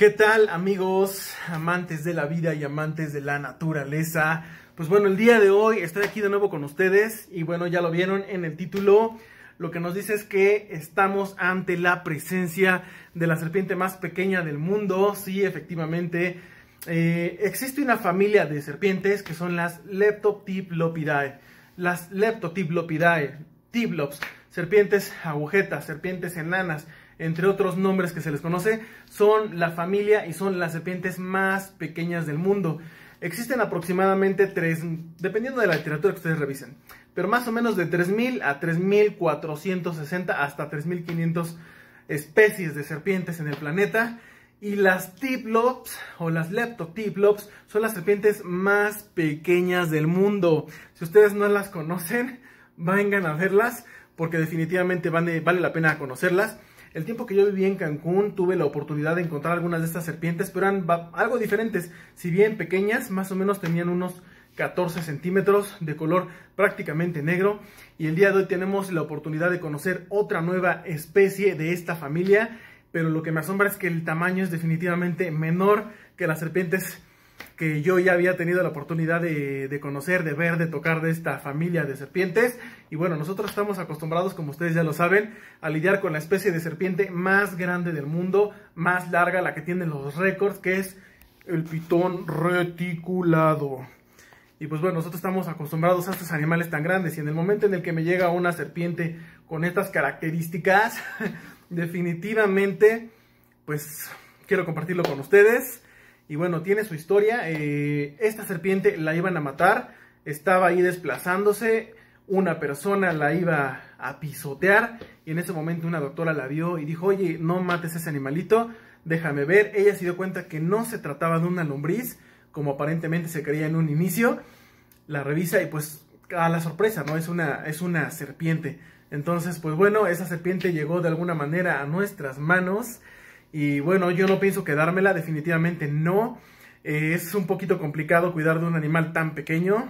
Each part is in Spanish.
¿Qué tal amigos, amantes de la vida y amantes de la naturaleza? Pues bueno, el día de hoy estoy aquí de nuevo con ustedes y bueno, ya lo vieron en el título, lo que nos dice es que estamos ante la presencia de la serpiente más pequeña del mundo, sí, efectivamente. Eh, existe una familia de serpientes que son las Leptotiplopidae, las Leptotiplopidae, Tiblops, serpientes agujetas, serpientes enanas, entre otros nombres que se les conoce, son la familia y son las serpientes más pequeñas del mundo. Existen aproximadamente tres, dependiendo de la literatura que ustedes revisen, pero más o menos de 3.000 a 3.460 hasta 3.500 especies de serpientes en el planeta. Y las Tiplops o las Leptotiplops son las serpientes más pequeñas del mundo. Si ustedes no las conocen, vengan a verlas porque definitivamente vale la pena conocerlas. El tiempo que yo viví en Cancún tuve la oportunidad de encontrar algunas de estas serpientes, pero eran algo diferentes. Si bien pequeñas, más o menos tenían unos 14 centímetros de color prácticamente negro y el día de hoy tenemos la oportunidad de conocer otra nueva especie de esta familia pero lo que me asombra es que el tamaño es definitivamente menor que las serpientes que yo ya había tenido la oportunidad de, conocer, de ver, de tocar de esta familia de serpientes. Y bueno, nosotros estamos acostumbrados, como ustedes ya lo saben, a lidiar con la especie de serpiente más grande del mundo, más larga, la que tiene los récords, que es el pitón reticulado. Y pues bueno, nosotros estamos acostumbrados a estos animales tan grandes y en el momento en el que me llega una serpiente con estas características, definitivamente, pues quiero compartirlo con ustedes y bueno, tiene su historia. Eh, esta serpiente la iban a matar. Estaba ahí desplazándose. Una persona la iba a pisotear. Y en ese momento una doctora la vio y dijo, oye, no mates a ese animalito. Déjame ver. Ella se dio cuenta que no se trataba de una lombriz, como aparentemente se creía en un inicio. La revisa y pues a la sorpresa, ¿no? Es una, es una serpiente. Entonces, pues bueno, esa serpiente llegó de alguna manera a nuestras manos. Y bueno, yo no pienso quedármela, definitivamente no. Eh, es un poquito complicado cuidar de un animal tan pequeño.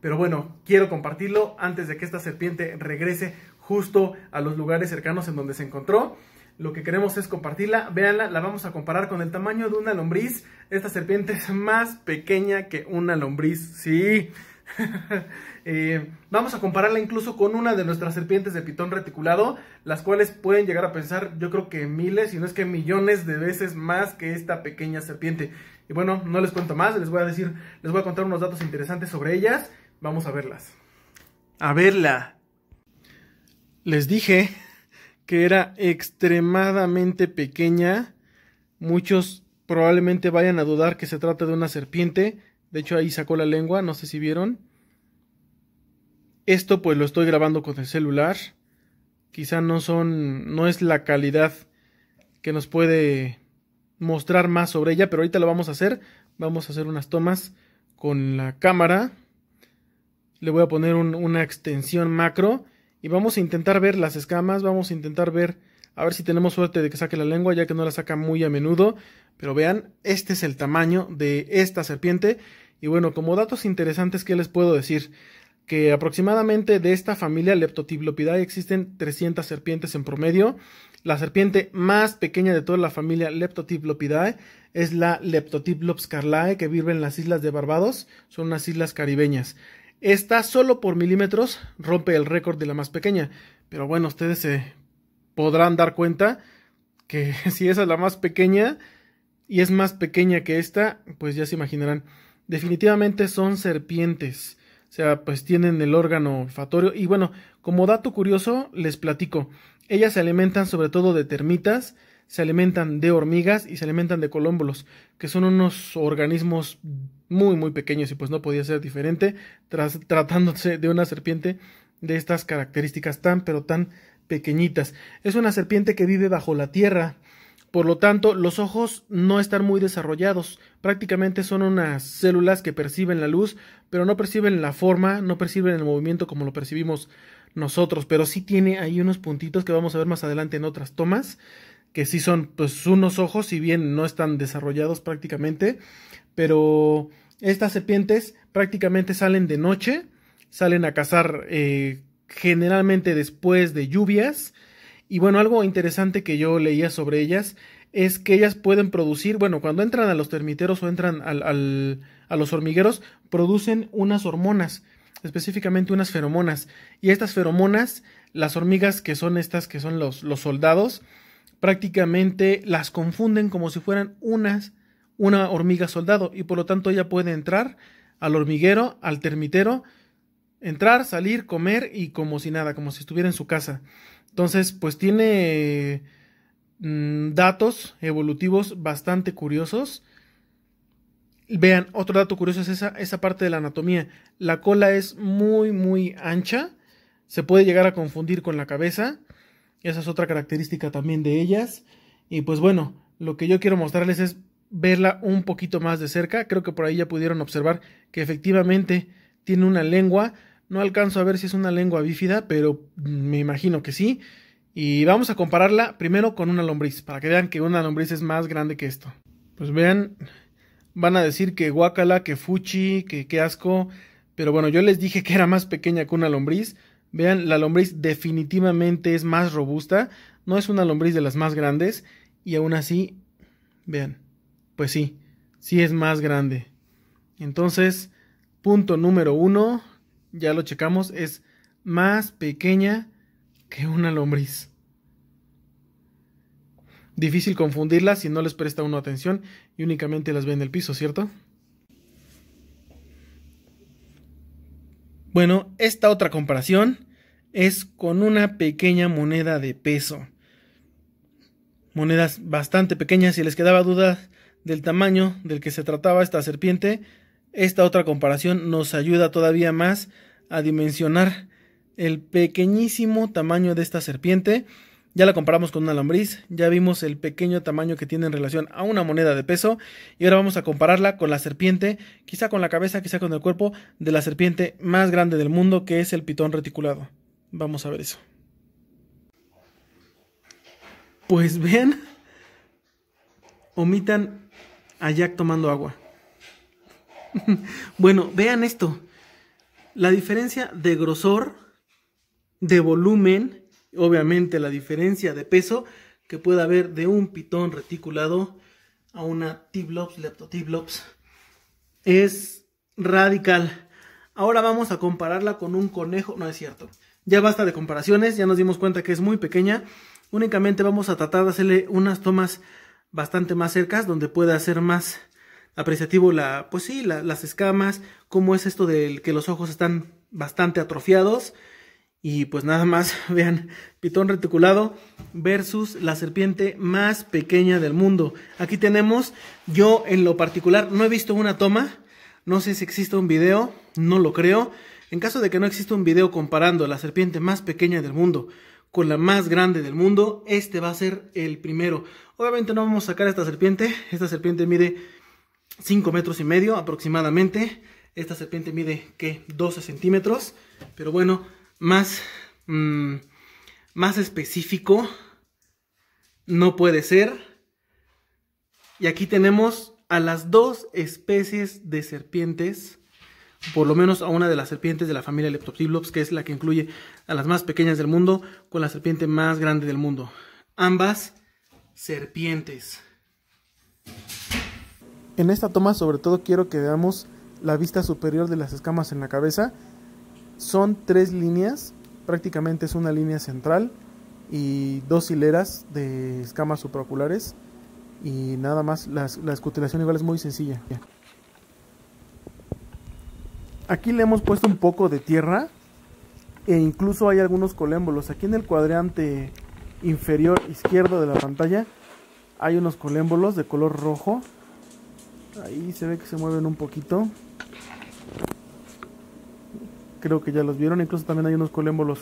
Pero bueno, quiero compartirlo antes de que esta serpiente regrese justo a los lugares cercanos en donde se encontró. Lo que queremos es compartirla. Véanla, la vamos a comparar con el tamaño de una lombriz. Esta serpiente es más pequeña que una lombriz. Sí. Eh, vamos a compararla incluso con una de nuestras serpientes de pitón reticulado, las cuales pueden llegar a pensar, yo creo que miles, si no es que millones de veces más que esta pequeña serpiente. Y bueno, no les cuento más, les voy a decir, les voy a contar unos datos interesantes sobre ellas. Vamos a verlas. A verla. Les dije que era extremadamente pequeña. Muchos probablemente vayan a dudar que se trata de una serpiente de hecho, ahí sacó la lengua, no sé si vieron. Esto pues lo estoy grabando con el celular. Quizá no son. no es la calidad que nos puede mostrar más sobre ella, pero ahorita lo vamos a hacer. Vamos a hacer unas tomas con la cámara. Le voy a poner una extensión macro y vamos a intentar ver las escamas, vamos a intentar ver, a ver si tenemos suerte de que saque la lengua, ya que no la saca muy a menudo. Pero vean, este es el tamaño de esta serpiente. Y bueno, como datos interesantes, ¿qué les puedo decir? Que aproximadamente de esta familia Leptotiblopidae existen 300 serpientes en promedio. La serpiente más pequeña de toda la familia Leptotiblopidae es la Leptotiblops carlae, que vive en las islas de Barbados, son unas islas caribeñas. Esta solo por milímetros rompe el récord de la más pequeña, pero bueno, ustedes se podrán dar cuenta que si esa es la más pequeña, y es más pequeña que esta, pues ya se imaginarán. Definitivamente son serpientes. O sea, pues tienen el órgano olfatorio. Y bueno, como dato curioso, les platico. Ellas se alimentan sobre todo de termitas, se alimentan de hormigas y se alimentan de colómbolos, que son unos organismos muy, muy pequeños y pues no podía ser diferente tratándose de una serpiente de estas características tan, pero tan pequeñitas. Es una serpiente que vive bajo la tierra, por lo tanto, los ojos no están muy desarrollados, prácticamente son unas células que perciben la luz, pero no perciben la forma, no perciben el movimiento como lo percibimos nosotros, pero sí tiene ahí unos puntitos que vamos a ver más adelante en otras tomas, que sí son pues unos ojos, si bien no están desarrollados prácticamente, pero estas serpientes prácticamente salen de noche, salen a cazar eh, generalmente después de lluvias, y bueno, algo interesante que yo leía sobre ellas es que ellas pueden producir, bueno, cuando entran a los termiteros o entran al, a los hormigueros, producen unas hormonas, específicamente unas feromonas. Y estas feromonas, las hormigas que son estas, que son los, los soldados, prácticamente las confunden como si fueran unas, una hormiga soldado. Y por lo tanto ella puede entrar al hormiguero, al termitero, entrar, salir, comer y como si nada, como si estuviera en su casa. Entonces, pues tiene mm, datos evolutivos bastante curiosos. Vean, otro dato curioso es esa, esa parte de la anatomía. La cola es muy, muy ancha. Se puede llegar a confundir con la cabeza. Esa es otra característica también de ellas. Y pues bueno, lo que yo quiero mostrarles es verla un poquito más de cerca. Creo que por ahí ya pudieron observar que efectivamente tiene una lengua. No alcanzo a ver si es una lengua bífida, pero me imagino que sí. Y vamos a compararla primero con una lombriz, para que vean que una lombriz es más grande que esto. Pues vean, van a decir que guacala, que fuchi, que qué asco. Pero bueno, yo les dije que era más pequeña que una lombriz. Vean, la lombriz definitivamente es más robusta. No es una lombriz de las más grandes. Y aún así, vean, pues sí, sí es más grande. Entonces, punto número uno, ya lo checamos, es más pequeña que una lombriz. Difícil confundirlas si no les presta uno atención y únicamente las ve en el piso, ¿cierto? Bueno, esta otra comparación es con una pequeña moneda de peso. Monedas bastante pequeñas, si les quedaba duda del tamaño del que se trataba esta serpiente, esta otra comparación nos ayuda todavía más a dimensionar el pequeñísimo tamaño de esta serpiente. Ya la comparamos con una lombriz, ya vimos el pequeño tamaño que tiene en relación a una moneda de peso y ahora vamos a compararla con la serpiente, quizá con la cabeza, quizá con el cuerpo de la serpiente más grande del mundo que es el pitón reticulado. Vamos a ver eso. Pues bien, omitan a Jack tomando agua. bueno, vean esto. La diferencia de grosor, de volumen, obviamente la diferencia de peso que puede haber de un pitón reticulado a una T-Blops, es radical. Ahora vamos a compararla con un conejo, no es cierto. Ya basta de comparaciones, ya nos dimos cuenta que es muy pequeña. Únicamente vamos a tratar de hacerle unas tomas bastante más cercas donde pueda hacer más apreciativo la, pues sí, las escamas, cómo es esto del que los ojos están bastante atrofiados. Y pues nada más, vean, pitón reticulado versus la serpiente más pequeña del mundo. Aquí tenemos, yo en lo particular no he visto una toma, no sé si existe un video, no lo creo. En caso de que no exista un video comparando la serpiente más pequeña del mundo con la más grande del mundo, este va a ser el primero. Obviamente no vamos a sacar esta serpiente, esta serpiente mide 5 metros y medio aproximadamente. Esta serpiente mide que 12 centímetros. Pero bueno, más, mm, más específico no puede ser. Y aquí tenemos a las dos especies de serpientes. Por lo menos a una de las serpientes de la familia Leptoptilops, que es la que incluye a las más pequeñas del mundo con la serpiente más grande del mundo. Ambas serpientes. En esta toma sobre todo quiero que veamos la vista superior de las escamas en la cabeza. Son tres líneas, prácticamente es una línea central y dos hileras de escamas supraoculares y nada más la escutilación igual es muy sencilla. Aquí le hemos puesto un poco de tierra e incluso hay algunos colémbolos. Aquí en el cuadrante inferior izquierdo de la pantalla hay unos colémbolos de color rojo Ahí se ve que se mueven un poquito. Creo que ya los vieron. Incluso también hay unos colémbolos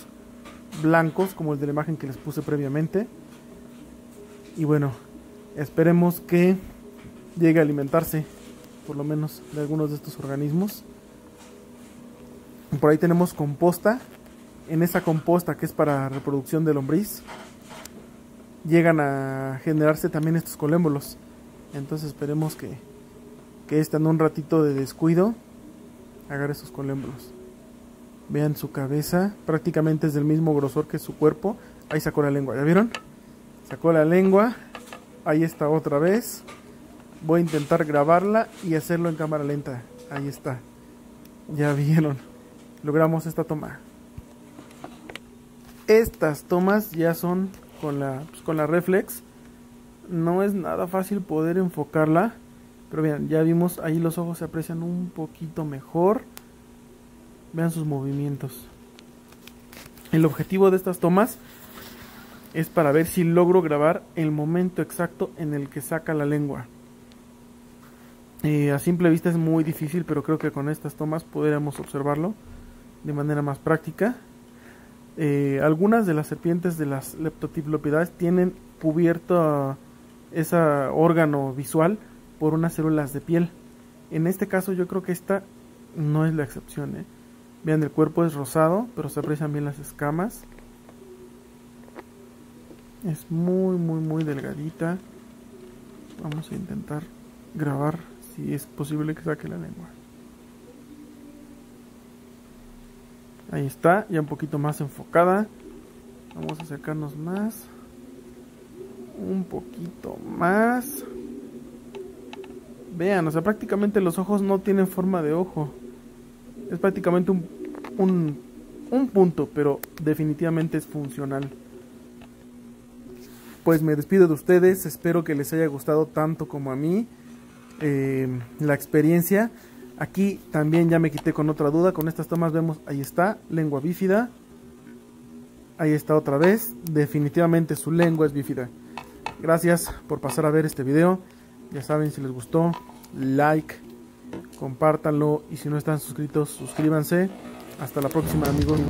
blancos, como el de la imagen que les puse previamente. Y bueno, esperemos que llegue a alimentarse, por lo menos, de algunos de estos organismos. Por ahí tenemos composta. En esa composta que es para reproducción de lombriz, llegan a generarse también estos colémbolos. Entonces esperemos que, que están un ratito de descuido, agarre esos colembros. Vean su cabeza, prácticamente es del mismo grosor que su cuerpo. Ahí sacó la lengua, ¿ya vieron? Sacó la lengua, ahí está otra vez. Voy a intentar grabarla y hacerlo en cámara lenta. Ahí está. Ya vieron. Logramos esta toma. Estas tomas ya son con pues, con la reflex. No es nada fácil poder enfocarla pero bien, ya vimos, ahí los ojos se aprecian un poquito mejor. Vean sus movimientos. El objetivo de estas tomas es para ver si logro grabar el momento exacto en el que saca la lengua. Eh, a simple vista es muy difícil, pero creo que con estas tomas podríamos observarlo de manera más práctica. Eh, algunas de las serpientes de las leptotiplopiedades tienen cubierto ese órgano visual por unas células de piel. En este caso yo creo que esta no es la excepción. ¿eh? Vean, el cuerpo es rosado, pero se aprecian bien las escamas. Es muy, muy, muy delgadita. Vamos a intentar grabar si es posible que saque la lengua. Ahí está, ya un poquito más enfocada. Vamos a acercarnos más. Un poquito más. Vean, o sea, prácticamente los ojos no tienen forma de ojo. Es prácticamente un, punto, pero definitivamente es funcional. Pues me despido de ustedes, espero que les haya gustado tanto como a mí eh, la experiencia. Aquí también ya me quité con otra duda, con estas tomas vemos, ahí está, lengua bífida. Ahí está otra vez, definitivamente su lengua es bífida. Gracias por pasar a ver este video. Ya saben, si les gustó, like, compártanlo y si no están suscritos, suscríbanse. Hasta la próxima amigos.